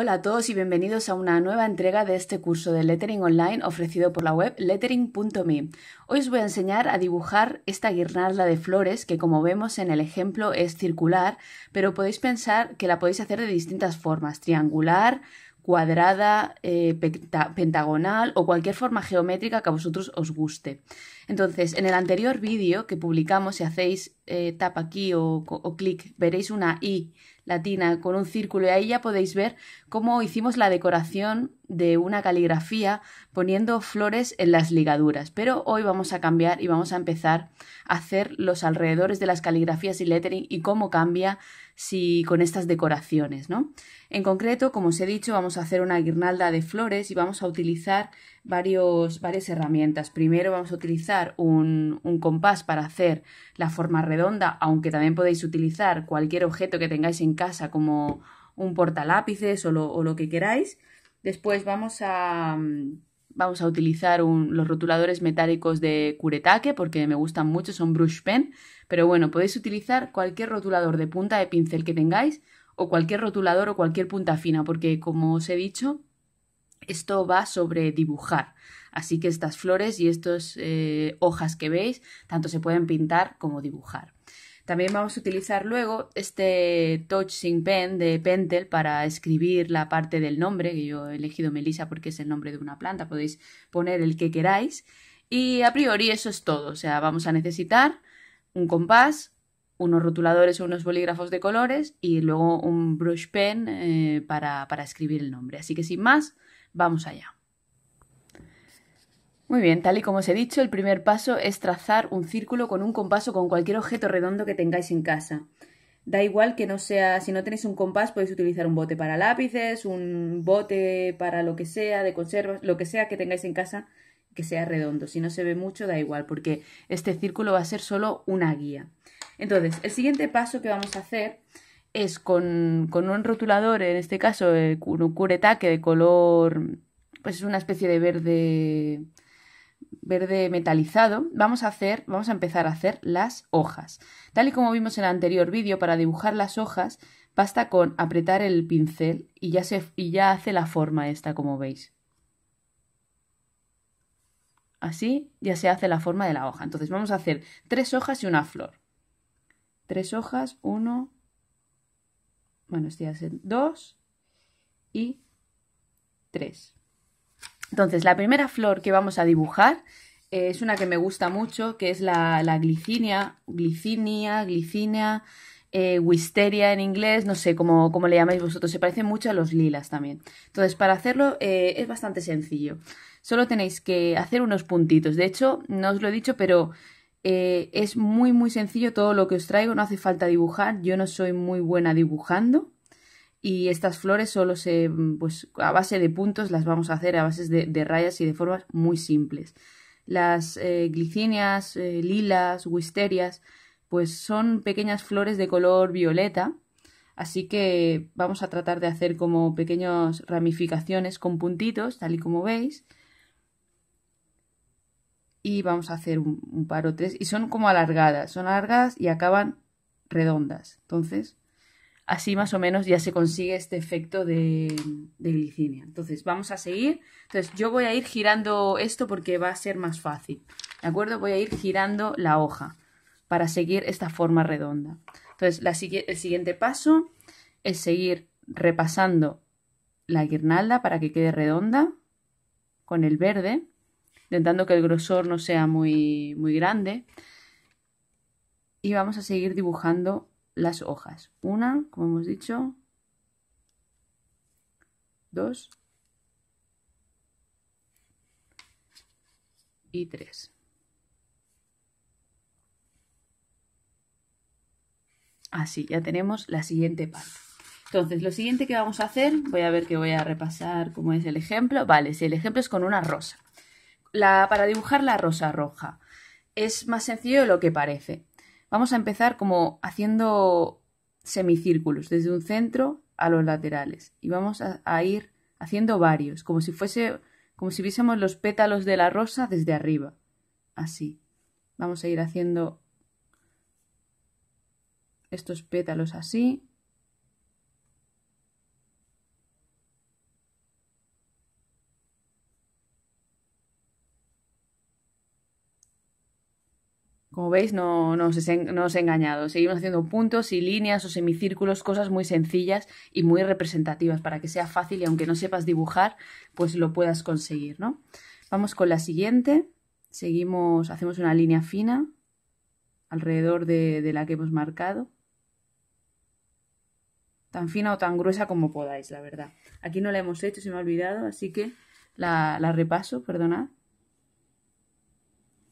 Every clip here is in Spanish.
Hola a todos y bienvenidos a una nueva entrega de este curso de lettering online ofrecido por la web lettering.me. Hoy os voy a enseñar a dibujar esta guirnalda de flores que como vemos en el ejemplo es circular, pero podéis pensar que la podéis hacer de distintas formas, triangular, cuadrada, eh, pentagonal o cualquier forma geométrica que a vosotros os guste. Entonces, en el anterior vídeo que publicamos, si hacéis eh, tap aquí o clic, veréis una I latina con un círculo y ahí ya podéis ver cómo hicimos la decoración de una caligrafía poniendo flores en las ligaduras. Pero hoy vamos a cambiar y vamos a empezar a hacer los alrededores de las caligrafías y lettering y cómo cambia si con estas decoraciones, ¿no? En concreto, como os he dicho, vamos a hacer una guirnalda de flores y vamos a utilizar varios, varias herramientas. Primero vamos a utilizar un, compás para hacer la forma redonda, aunque también podéis utilizar cualquier objeto que tengáis en casa como un portalápices o lo, o lo que queráis. Después vamos a, mm, vamos a utilizar los rotuladores metálicos de curetaque porque me gustan mucho, son brush pen, pero bueno, podéis utilizar cualquier rotulador de punta de pincel que tengáis o cualquier rotulador o cualquier punta fina porque como os he dicho, esto va sobre dibujar. Así que estas flores y estas eh, hojas que veis, tanto se pueden pintar como dibujar. También vamos a utilizar luego este Touching Pen de Pentel para escribir la parte del nombre, que yo he elegido Melissa porque es el nombre de una planta, podéis poner el que queráis. Y a priori eso es todo, o sea, vamos a necesitar un compás, unos rotuladores o unos bolígrafos de colores y luego un brush pen eh, para, para escribir el nombre. Así que sin más, vamos allá. Muy bien, tal y como os he dicho, el primer paso es trazar un círculo con un compás o con cualquier objeto redondo que tengáis en casa. Da igual que no sea, si no tenéis un compás podéis utilizar un bote para lápices, un bote para lo que sea, de conservas, lo que sea que tengáis en casa que sea redondo. Si no se ve mucho, da igual, porque este círculo va a ser solo una guía. Entonces, el siguiente paso que vamos a hacer es con, un rotulador, en este caso eh, un curetaque de color, pues es una especie de verde verde metalizado, vamos a hacer, vamos a empezar a hacer las hojas. Tal y como vimos en el anterior vídeo, para dibujar las hojas basta con apretar el pincel y ya, se, y ya hace la forma esta, como veis. Así ya se hace la forma de la hoja. Entonces vamos a hacer tres hojas y una flor tres hojas, uno, bueno, este es dos y tres. Entonces, la primera flor que vamos a dibujar es una que me gusta mucho, que es la, glicinia, glicinia, glicinia, eh, wisteria en inglés, no sé cómo, le llamáis vosotros, se parece mucho a los lilas también. Entonces, para hacerlo eh, es bastante sencillo. Solo tenéis que hacer unos puntitos. De hecho, no os lo he dicho, pero eh, es muy muy sencillo todo lo que os traigo, no hace falta dibujar, yo no soy muy buena dibujando y estas flores solo se, pues a base de puntos las vamos a hacer, a base de, rayas y de formas muy simples. Las eh, glicinias, eh, lilas, wisterias, pues son pequeñas flores de color violeta, así que vamos a tratar de hacer como pequeñas ramificaciones con puntitos, tal y como veis, y vamos a hacer un, par o tres y son como alargadas, son largas y acaban redondas. Entonces, así más o menos ya se consigue este efecto de, de, glicemia. Entonces, vamos a seguir. Entonces, yo voy a ir girando esto porque va a ser más fácil. ¿De acuerdo? Voy a ir girando la hoja para seguir esta forma redonda. Entonces, la, el siguiente paso es seguir repasando la guirnalda para que quede redonda con el verde intentando que el grosor no sea muy, muy grande. Y vamos a seguir dibujando las hojas. Una, como hemos dicho. Dos. Y tres. Así, ya tenemos la siguiente parte. Entonces, lo siguiente que vamos a hacer, voy a ver que voy a repasar cómo es el ejemplo. Vale, si el ejemplo es con una rosa para dibujar la rosa roja. Es más sencillo de lo que parece. Vamos a empezar como haciendo semicírculos, desde un centro a los laterales. Y vamos a, ir haciendo varios, como si fuese, como si viésemos los pétalos de la rosa desde arriba. Así. Vamos a ir haciendo estos pétalos así. Como veis, no, os he, engañado. Seguimos haciendo puntos y líneas o semicírculos, cosas muy sencillas y muy representativas para que sea fácil y aunque no sepas dibujar, pues lo puedas conseguir, ¿no? Vamos con la siguiente. Seguimos, hacemos una línea fina alrededor de, la que hemos marcado. Tan fina o tan gruesa como podáis, la verdad. Aquí no la hemos hecho, se me ha olvidado, así que la repaso, perdonad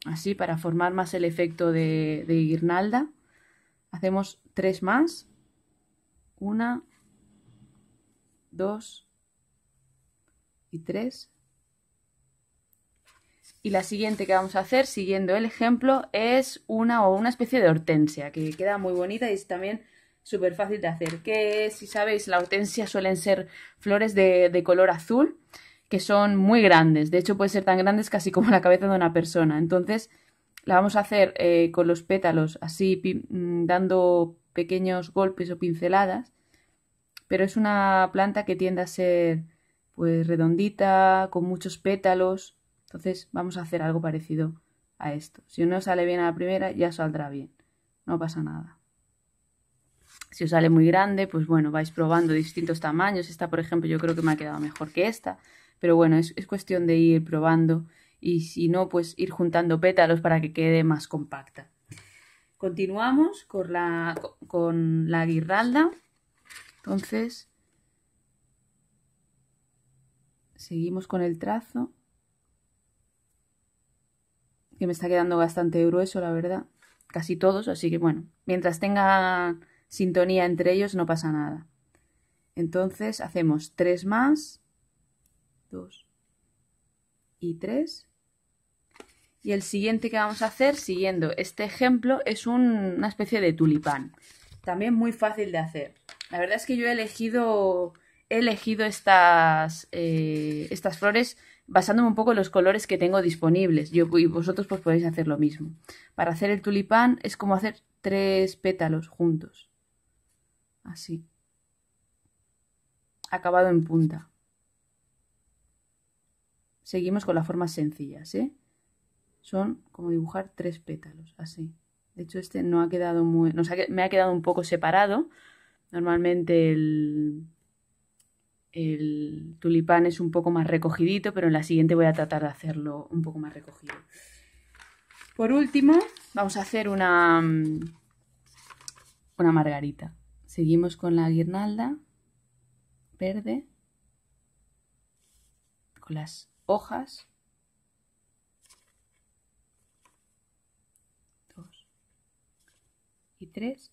así para formar más el efecto de, guirnalda. Hacemos tres más. Una, dos y tres. Y la siguiente que vamos a hacer, siguiendo el ejemplo, es una o una especie de hortensia, que queda muy bonita y es también súper fácil de hacer. Que si sabéis, la hortensia suelen ser flores de color azul que son muy grandes. De hecho, pueden ser tan grandes casi como la cabeza de una persona. Entonces, la vamos a hacer eh, con los pétalos así mm, dando pequeños golpes o pinceladas. Pero es una planta que tiende a ser pues redondita, con muchos pétalos. Entonces, vamos a hacer algo parecido a esto. Si no sale bien a la primera, ya saldrá bien. No pasa nada. Si os sale muy grande, pues bueno, vais probando distintos tamaños. Esta, por ejemplo, yo creo que me ha quedado mejor que esta. Pero bueno, es, cuestión de ir probando y si no, pues ir juntando pétalos para que quede más compacta. Continuamos con la, con la guirralda. Entonces, seguimos con el trazo, que me está quedando bastante grueso, la verdad. Casi todos, así que bueno, mientras tenga sintonía entre ellos no pasa nada. Entonces hacemos tres más y tres Y el siguiente que vamos a hacer, siguiendo este ejemplo, es una especie de tulipán. También muy fácil de hacer. La verdad es que yo he elegido, he elegido estas, eh, estas flores basándome un poco en los colores que tengo disponibles. Yo y vosotros pues podéis hacer lo mismo. Para hacer el tulipán es como hacer tres pétalos juntos. Así. Acabado en punta. Seguimos con las formas sencillas, ¿eh? Son como dibujar tres pétalos, así. De hecho, este no ha quedado muy... me ha quedado un poco separado. Normalmente el, tulipán es un poco más recogido, pero en la siguiente voy a tratar de hacerlo un poco más recogido. Por último, vamos a hacer una, mm, una margarita. Seguimos con la guirnalda verde, con las hojas. Dos. Y tres.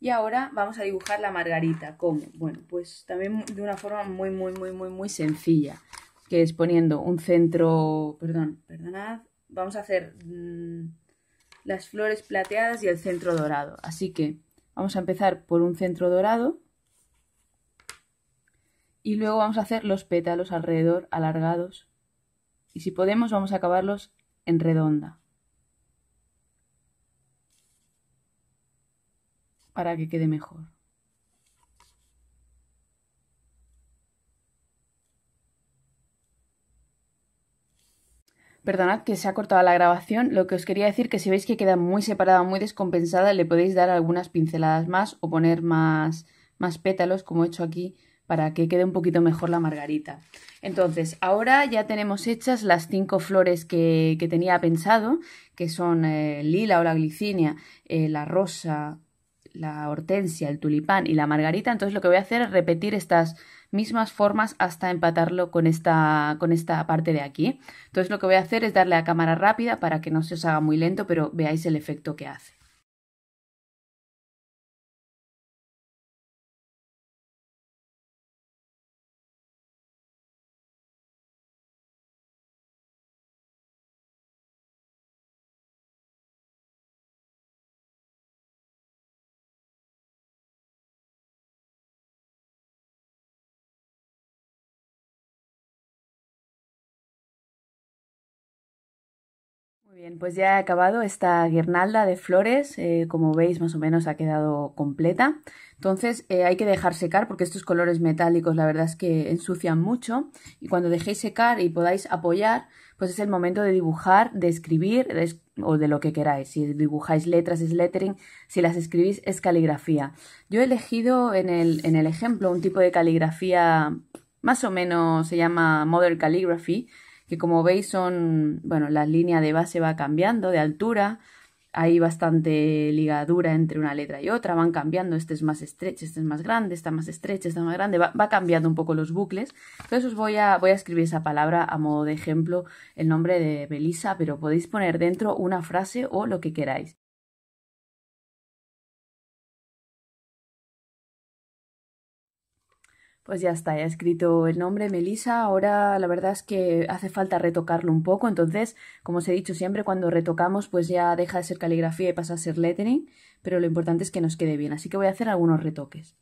Y ahora vamos a dibujar la margarita. ¿Cómo? Bueno, pues también de una forma muy, muy, muy, muy, muy sencilla. Que es poniendo un centro... Perdón, perdonad. Vamos a hacer mm, las flores plateadas y el centro dorado. Así que vamos a empezar por un centro dorado y luego vamos a hacer los pétalos alrededor alargados y si podemos vamos a acabarlos en redonda para que quede mejor. Perdonad que se ha cortado la grabación, lo que os quería decir que si veis que queda muy separada, muy descompensada, le podéis dar algunas pinceladas más o poner más, más pétalos como he hecho aquí para que quede un poquito mejor la margarita. Entonces, ahora ya tenemos hechas las cinco flores que, tenía pensado, que son eh, lila o la glicinia, eh, la rosa, la hortensia, el tulipán y la margarita. Entonces lo que voy a hacer es repetir estas mismas formas hasta empatarlo con esta, con esta parte de aquí. Entonces lo que voy a hacer es darle a cámara rápida para que no se os haga muy lento, pero veáis el efecto que hace. Muy bien, pues ya he acabado esta guirnalda de flores, eh, como veis más o menos ha quedado completa. Entonces eh, hay que dejar secar porque estos colores metálicos la verdad es que ensucian mucho y cuando dejéis secar y podáis apoyar, pues es el momento de dibujar, de escribir o de lo que queráis. Si dibujáis letras es lettering, si las escribís es caligrafía. Yo he elegido en el, en el ejemplo un tipo de caligrafía más o menos, se llama Modern Calligraphy, que como veis son, bueno, la línea de base va cambiando de altura, hay bastante ligadura entre una letra y otra, van cambiando, este es más estrecho, este es más grande, está más estrecho, está más grande, va, va, cambiando un poco los bucles. Entonces os voy a, voy a escribir esa palabra a modo de ejemplo, el nombre de Belisa, pero podéis poner dentro una frase o lo que queráis. Pues ya está, ya he escrito el nombre, Melissa. Ahora la verdad es que hace falta retocarlo un poco. Entonces, como os he dicho siempre, cuando retocamos, pues ya deja de ser caligrafía y pasa a ser lettering. Pero lo importante es que nos quede bien. Así que voy a hacer algunos retoques.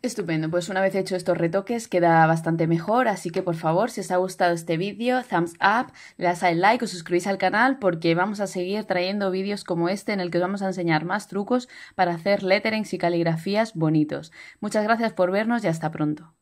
Estupendo, pues una vez hecho estos retoques queda bastante mejor, así que por favor, si os ha gustado este vídeo, thumbs up, le das al like, o suscribís al canal porque vamos a seguir trayendo vídeos como este en el que os vamos a enseñar más trucos para hacer letterings y caligrafías bonitos. Muchas gracias por vernos y hasta pronto.